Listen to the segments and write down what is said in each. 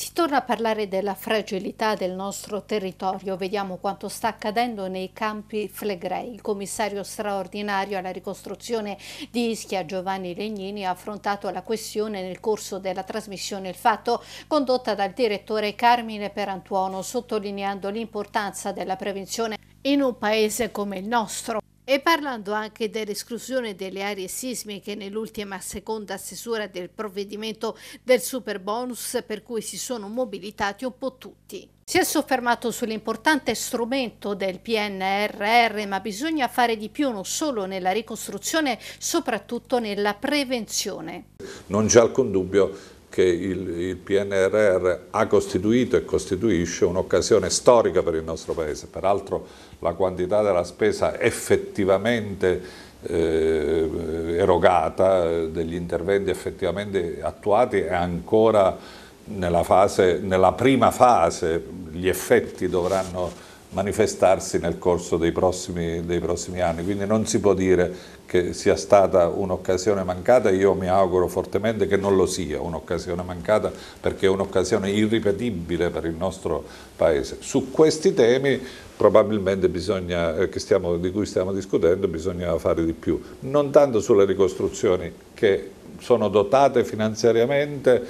Si torna a parlare della fragilità del nostro territorio, vediamo quanto sta accadendo nei campi Flegrei. Il commissario straordinario alla ricostruzione di Ischia Giovanni Legnini ha affrontato la questione nel corso della trasmissione Il Fatto condotta dal direttore Carmine Perantuono, sottolineando l'importanza della prevenzione in un paese come il nostro. E parlando anche dell'esclusione delle aree sismiche nell'ultima seconda stesura del provvedimento del super bonus per cui si sono mobilitati un po' tutti. Si è soffermato sull'importante strumento del PNRR, ma bisogna fare di più non solo nella ricostruzione, soprattutto nella prevenzione. Non c'è alcun dubbio che il, il PNRR ha costituito e costituisce un'occasione storica per il nostro Paese. Peraltro la quantità della spesa effettivamente eh, erogata, degli interventi effettivamente attuati è ancora nella, fase, nella prima fase, gli effetti dovranno manifestarsi nel corso dei prossimi, dei prossimi anni, quindi non si può dire che sia stata un'occasione mancata, io mi auguro fortemente che non lo sia un'occasione mancata perché è un'occasione irripetibile per il nostro Paese. Su questi temi probabilmente bisogna, eh, stiamo, di cui stiamo discutendo bisogna fare di più, non tanto sulle ricostruzioni che sono dotate finanziariamente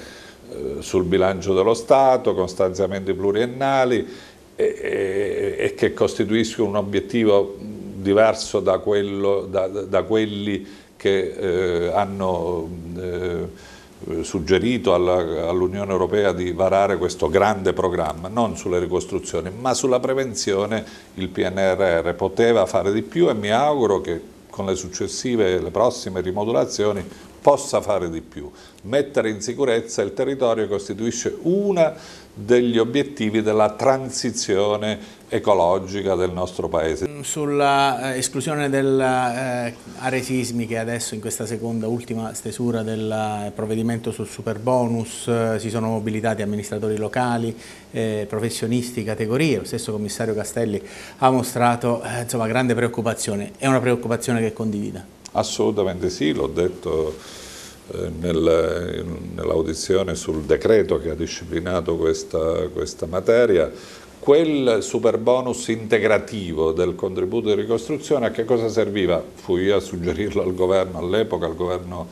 eh, sul bilancio dello Stato, con stanziamenti pluriennali, e, e che costituiscono un obiettivo diverso da, quello, da, da quelli che eh, hanno eh, suggerito all'Unione all Europea di varare questo grande programma, non sulle ricostruzioni, ma sulla prevenzione il PNRR poteva fare di più e mi auguro che con le successive, le prossime rimodulazioni possa fare di più. Mettere in sicurezza il territorio costituisce uno degli obiettivi della transizione ecologica del nostro paese. Sulla eh, esclusione delle eh, aree sismiche adesso in questa seconda ultima stesura del eh, provvedimento sul super bonus eh, si sono mobilitati amministratori locali, eh, professionisti, categorie, lo stesso commissario Castelli ha mostrato eh, insomma, grande preoccupazione, è una preoccupazione che condivida. Assolutamente sì, l'ho detto eh, nel, nell'audizione sul decreto che ha disciplinato questa, questa materia. Quel super bonus integrativo del contributo di ricostruzione a che cosa serviva? Fui io a suggerirlo al governo all'epoca, al governo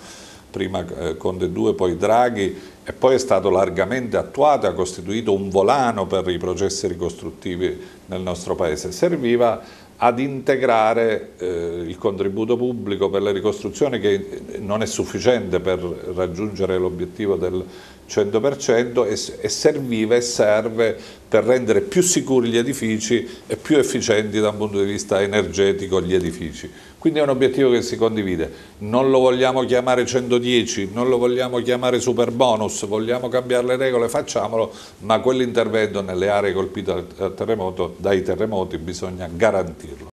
prima eh, Conte 2, poi Draghi, e poi è stato largamente attuato, ha costituito un volano per i processi ricostruttivi nel nostro Paese. Serviva ad integrare eh, il contributo pubblico per le ricostruzioni che non è sufficiente per raggiungere l'obiettivo del 100% e, serviva e serve per rendere più sicuri gli edifici e più efficienti da un punto di vista energetico gli edifici. Quindi è un obiettivo che si condivide. Non lo vogliamo chiamare 110, non lo vogliamo chiamare super bonus, vogliamo cambiare le regole, facciamolo, ma quell'intervento nelle aree colpite dal terremoto, dai terremoti bisogna garantirlo.